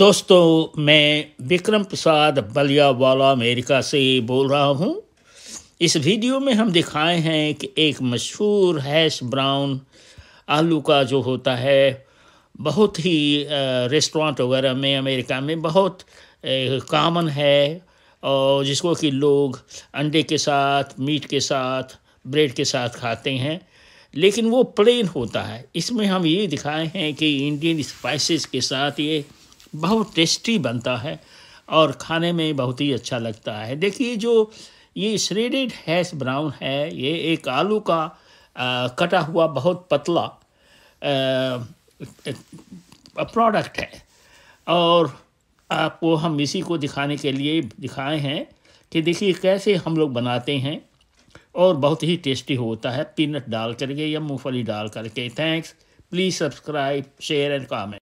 दोस्तों मैं विक्रम प्रसाद बलियावाला अमेरिका से बोल रहा हूं। इस वीडियो में हम दिखाए हैं कि एक मशहूर हैश ब्राउन आलू का जो होता है बहुत ही रेस्टोरेंट वगैरह में अमेरिका में बहुत कामन है और जिसको कि लोग अंडे के साथ मीट के साथ ब्रेड के साथ खाते हैं लेकिन वो प्लेन होता है इसमें हम ये दिखाए हैं कि इंडियन स्पाइसेस के साथ ये बहुत टेस्टी बनता है और खाने में बहुत ही अच्छा लगता है देखिए जो ये श्रेडेड हैश ब्राउन है ये एक आलू का आ, कटा हुआ बहुत पतला प्रोडक्ट है और आपको हम इसी को दिखाने के लिए दिखाए हैं कि देखिए कैसे हम लोग बनाते हैं और बहुत ही टेस्टी होता है पीनट डाल करके या मूँगफली डाल करके thanks please subscribe share and comment